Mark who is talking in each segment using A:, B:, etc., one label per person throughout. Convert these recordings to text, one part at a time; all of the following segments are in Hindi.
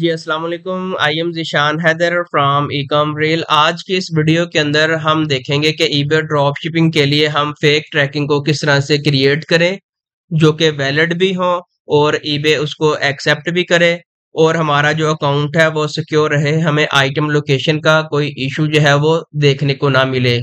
A: जी अस्सलाम वालेकुम I am Zeeshan Haider from com rail आज के इस वीडियो के अंदर हम देखेंगे कि ईबे ड्रॉप शिपिंग के लिए हम फेक ट्रैकिंग को किस तरह से क्रिएट करें जो कि वैलिड भी हो और ईबे उसको एक्सेप्ट भी करे और हमारा जो अकाउंट है वो सिक्योर रहे हमें आइटम लोकेशन का कोई इशू जो है वो देखने को ना मिले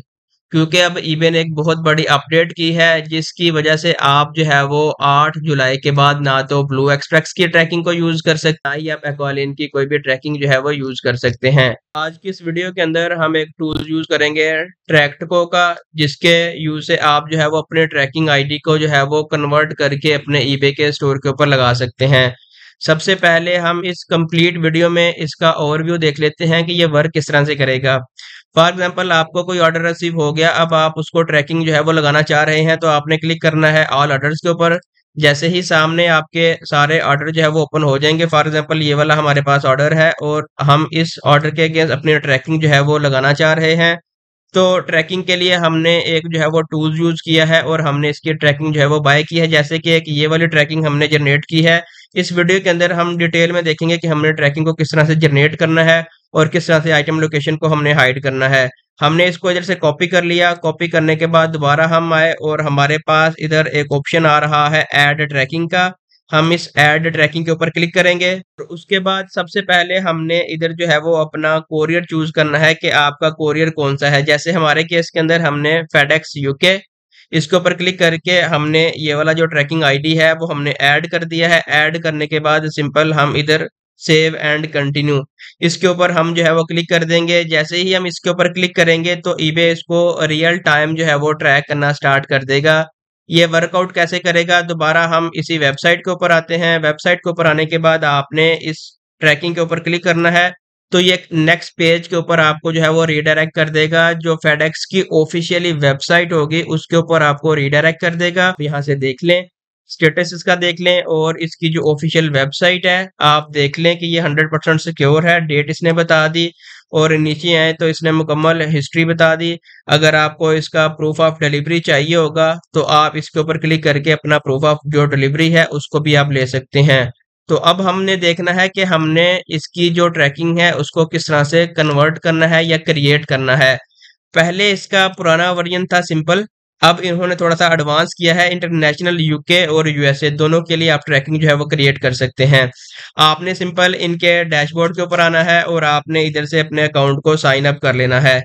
A: क्योंकि अब ईबे e ने एक बहुत बड़ी अपडेट की है जिसकी वजह से आप जो है वो 8 जुलाई के बाद ना तो ब्लू एक्सप्रेस की ट्रैकिंग को यूज कर सकते हैं या आप एक्वालिन की कोई भी ट्रैकिंग जो है वो यूज कर सकते हैं आज की इस वीडियो के अंदर हम एक टूल यूज करेंगे ट्रैक्टको का जिसके यूज से आप जो है वो अपने ट्रैकिंग आईडी को जो है वो कन्वर्ट करके अपने ईबे e के स्टोर के ऊपर लगा सकते हैं सबसे पहले हम इस कंप्लीट वीडियो में इसका ओवरव्यू देख लेते हैं कि ये वर्क किस तरह से करेगा फॉर एग्जाम्पल आपको कोई ऑर्डर रिसीव हो गया अब आप उसको ट्रैकिंग जो है वो लगाना चाह रहे हैं तो आपने क्लिक करना है ऑल ऑर्डर्स के ऊपर जैसे ही सामने आपके सारे ऑर्डर जो है वो ओपन हो जाएंगे फॉर एग्जाम्पल ये वाला हमारे पास ऑर्डर है और हम इस ऑर्डर के अगेंस्ट अपनी ट्रैकिंग जो है वो लगाना चाह रहे हैं तो ट्रैकिंग के लिए हमने एक जो है वो टूल्स यूज किया है और हमने इसकी ट्रैकिंग जो है वो बाय की है जैसे कि एक ये वाली ट्रैकिंग हमने जनरेट की है इस वीडियो के अंदर हम डिटेल में देखेंगे कि हमने ट्रैकिंग को किस तरह से जनरेट करना है और किस तरह से आइटम लोकेशन को हमने हाइड करना है हमने इसको इधर से कॉपी कर लिया कॉपी करने के बाद दोबारा हम आए और हमारे पास इधर एक ऑप्शन आ रहा है एड ट्रैकिंग का हम इस एड ट्रैकिंग के ऊपर क्लिक करेंगे और उसके बाद सबसे पहले हमने इधर जो है वो अपना कोरियर चूज करना है कि आपका कोरियर कौन सा है जैसे हमारे केस के अंदर हमने फेडेक्स यूके इसके ऊपर क्लिक करके हमने ये वाला जो ट्रैकिंग आईडी है वो हमने ऐड कर दिया है ऐड करने के बाद सिंपल हम इधर सेव एंड कंटिन्यू इसके ऊपर हम जो है वो क्लिक कर देंगे जैसे ही हम इसके ऊपर क्लिक करेंगे तो ईबे इसको रियल टाइम जो है वो ट्रैक करना स्टार्ट कर देगा ये वर्कआउट कैसे करेगा दोबारा हम इसी वेबसाइट के ऊपर आते हैं वेबसाइट के ऊपर आने के बाद आपने इस ट्रैकिंग के ऊपर क्लिक करना है तो ये नेक्स्ट पेज के ऊपर आपको जो है वो रीडायरेक्ट कर देगा जो फेडेक्स की ऑफिशियली वेबसाइट होगी उसके ऊपर आपको रीडायरेक्ट कर देगा यहाँ से देख लें स्टेटस इसका देख लें और इसकी जो ऑफिशियल वेबसाइट है आप देख लें कि ये 100 परसेंट सिक्योर है डेट इसने बता दी और नीचे आए तो इसने मुकम्मल हिस्ट्री बता दी अगर आपको इसका प्रूफ ऑफ डिलीवरी चाहिए होगा तो आप इसके ऊपर क्लिक करके अपना प्रूफ ऑफ जो डिलीवरी है उसको भी आप ले सकते हैं तो अब हमने देखना है कि हमने इसकी जो ट्रैकिंग है उसको किस तरह से कन्वर्ट करना है या क्रिएट करना है पहले इसका पुराना वर्जन था सिंपल अब इन्होंने थोड़ा सा एडवांस किया है इंटरनेशनल यूके और यूएसए दोनों के लिए आप ट्रैकिंग जो है वो क्रिएट कर सकते हैं आपने सिंपल इनके डैशबोर्ड के ऊपर आना है और आपने इधर से अपने अकाउंट को साइन अप कर लेना है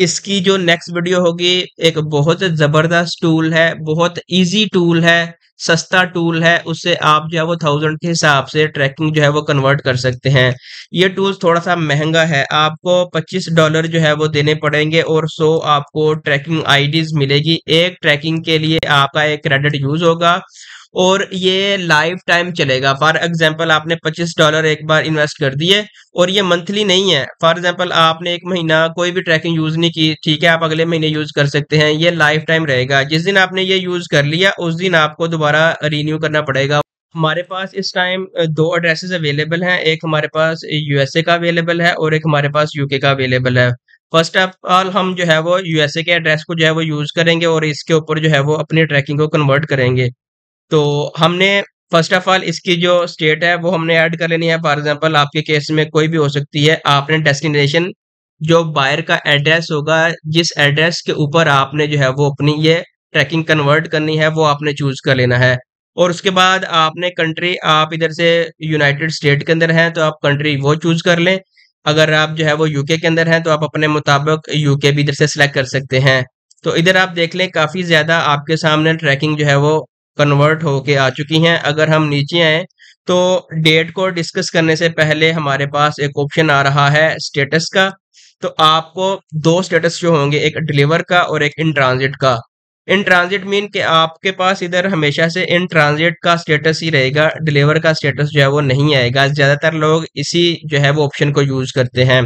A: इसकी जो नेक्स्ट वीडियो होगी एक बहुत जबरदस्त टूल है बहुत इजी टूल है सस्ता टूल है उससे आप जो है वो थाउजेंड के हिसाब से ट्रैकिंग जो है वो कन्वर्ट कर सकते हैं ये टूल थोड़ा सा महंगा है आपको पच्चीस डॉलर जो है वो देने पड़ेंगे और सो आपको ट्रैकिंग आईडीज मिलेगी एक ट्रैकिंग के लिए आपका एक क्रेडिट यूज होगा और ये लाइफ टाइम चलेगा फॉर एग्जाम्पल आपने पच्चीस डॉलर एक बार इन्वेस्ट कर दिए और ये मंथली नहीं है फॉर एग्जाम्पल आपने एक महीना कोई भी ट्रैकिंग यूज़ नहीं की ठीक है आप अगले महीने यूज़ कर सकते हैं ये लाइफ टाइम रहेगा जिस दिन आपने ये यूज़ कर लिया उस दिन आपको दोबारा रीन्यू करना पड़ेगा हमारे पास इस टाइम दो एड्रेसेस अवेलेबल हैं एक हमारे पास यूएसए का अवेलेबल है और एक हमारे पास यूके का अवेलेबल है फर्स्ट ऑफ ऑल हम जो है वो यूएसए के एड्रेस को जो है वो यूज़ करेंगे और इसके ऊपर जो है वो अपनी ट्रैकिंग को कन्वर्ट करेंगे तो हमने फर्स्ट ऑफ ऑल इसकी जो स्टेट है वो हमने ऐड कर लेनी है फॉर एग्जांपल आपके केस में कोई भी हो सकती है आपने डेस्टिनेशन जो बायर का एड्रेस होगा जिस एड्रेस के ऊपर आपने जो है वो अपनी ये ट्रैकिंग कन्वर्ट करनी है वो आपने चूज कर लेना है और उसके बाद आपने कंट्री आप इधर से यूनाइटेड स्टेट के अंदर हैं तो आप कंट्री वो चूज कर लें अगर आप जो है वो यूके के अंदर हैं तो आप अपने मुताबिक यूके भी इधर से सिलेक्ट कर सकते हैं तो इधर आप देख लें काफ़ी ज़्यादा आपके सामने ट्रैकिंग जो है वो कन्वर्ट होके आ चुकी हैं अगर हम नीचे आए तो डेट को डिस्कस करने से पहले हमारे पास एक ऑप्शन आ रहा है स्टेटस का तो आपको दो स्टेटस जो होंगे एक डिलीवर का और एक इन ट्रांजिट का इन ट्रांजिट मीन के आपके पास इधर हमेशा से इन ट्रांजिट का स्टेटस ही रहेगा डिलीवर का स्टेटस जो है वो नहीं आएगा ज़्यादातर लोग इसी जो है वो ऑप्शन को यूज़ करते हैं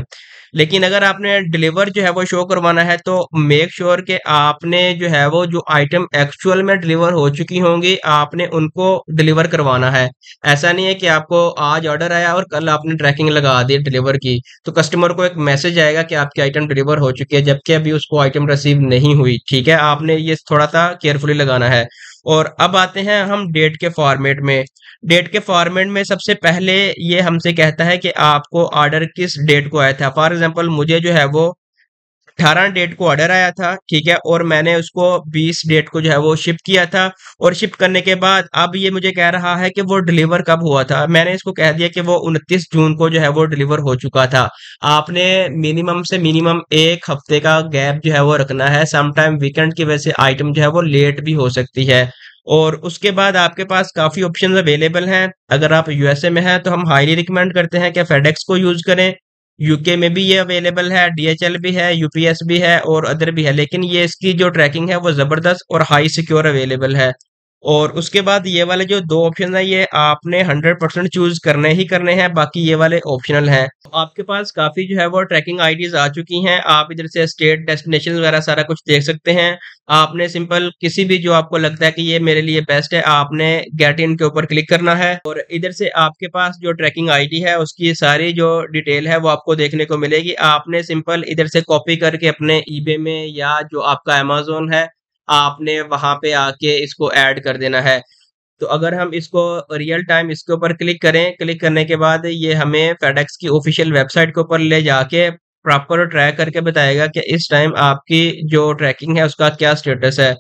A: लेकिन अगर आपने डिलीवर जो है वो शो करवाना है तो मेक श्योर sure के आपने जो है वो जो आइटम एक्चुअल में डिलीवर हो चुकी होंगी आपने उनको डिलीवर करवाना है ऐसा नहीं है कि आपको आज ऑर्डर आया और कल आपने ट्रैकिंग लगा दी डिलीवर की तो कस्टमर को एक मैसेज आएगा कि आपकी आइटम डिलीवर हो चुकी है जबकि अभी उसको आइटम रिसीव नहीं हुई ठीक है आपने ये थोड़ा सा केयरफुली लगाना है और अब आते हैं हम डेट के फॉर्मेट में डेट के फॉर्मेट में सबसे पहले ये हमसे कहता है कि आपको ऑर्डर किस डेट को आया था फॉर एग्जाम्पल मुझे जो है वो अठारह डेट को ऑर्डर आया था ठीक है और मैंने उसको बीस डेट को जो है वो शिप किया था और शिप करने के बाद अब ये मुझे कह रहा है कि वो डिलीवर कब हुआ था मैंने इसको कह दिया कि वो उनतीस जून को जो है वो डिलीवर हो चुका था आपने मिनिमम से मिनिमम एक हफ्ते का गैप जो है वो रखना है समटाइम वीकेंड की वजह से आइटम जो है वो लेट भी हो सकती है और उसके बाद आपके पास काफ़ी ऑप्शन अवेलेबल हैं अगर आप यूएसए में हैं तो हम हाईली रिकमेंड करते हैं कि फेडेक्स को यूज़ करें यूके में भी ये अवेलेबल है डीएचएल भी है यूपीएस भी है और अदर भी है लेकिन ये इसकी जो ट्रैकिंग है वो ज़बरदस्त और हाई सिक्योर अवेलेबल है और उसके बाद ये वाले जो दो ऑप्शन है ये आपने 100 परसेंट चूज करने ही करने हैं बाकी ये वाले ऑप्शनल हैं तो आपके पास काफी जो है वो ट्रैकिंग आईडीज आ चुकी हैं आप इधर से स्टेट डेस्टिनेशन वगैरह सारा कुछ देख सकते हैं आपने सिंपल किसी भी जो आपको लगता है कि ये मेरे लिए बेस्ट है आपने गेट इन के ऊपर क्लिक करना है और इधर से आपके पास जो ट्रैकिंग आई है उसकी सारी जो डिटेल है वो आपको देखने को मिलेगी आपने सिंपल इधर से कॉपी करके अपने ईबे में या जो आपका अमेजोन है आपने वहां पे आके इसको ऐड कर देना है तो अगर हम इसको रियल टाइम इसके ऊपर क्लिक करें क्लिक करने के बाद ये हमें फेडेक्स की ऑफिशियल वेबसाइट के ऊपर ले जाके प्रॉपर ट्रैक करके बताएगा कि इस टाइम आपकी जो ट्रैकिंग है उसका क्या स्टेटस है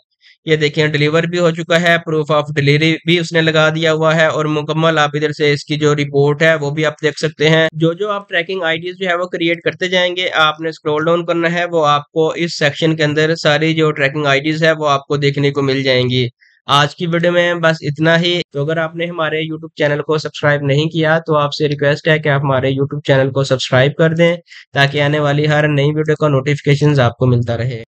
A: ये देखिए डिलीवर भी हो चुका है प्रूफ ऑफ डिलीवरी भी उसने लगा दिया हुआ है और मुकम्मल आप इधर से इसकी जो रिपोर्ट है वो भी आप देख सकते हैं जो जो आप ट्रैकिंग आईडीज जो है वो क्रिएट करते जाएंगे आपने स्क्रॉल डाउन करना है वो आपको इस सेक्शन के अंदर सारी जो ट्रैकिंग आईडीज है वो आपको देखने को मिल जाएंगी आज की वीडियो में बस इतना ही तो अगर आपने हमारे यूट्यूब चैनल को सब्सक्राइब नहीं किया तो आपसे रिक्वेस्ट है कि आप हमारे यूट्यूब चैनल को सब्सक्राइब कर दें ताकि आने वाली हर नई वीडियो का नोटिफिकेशन आपको मिलता रहे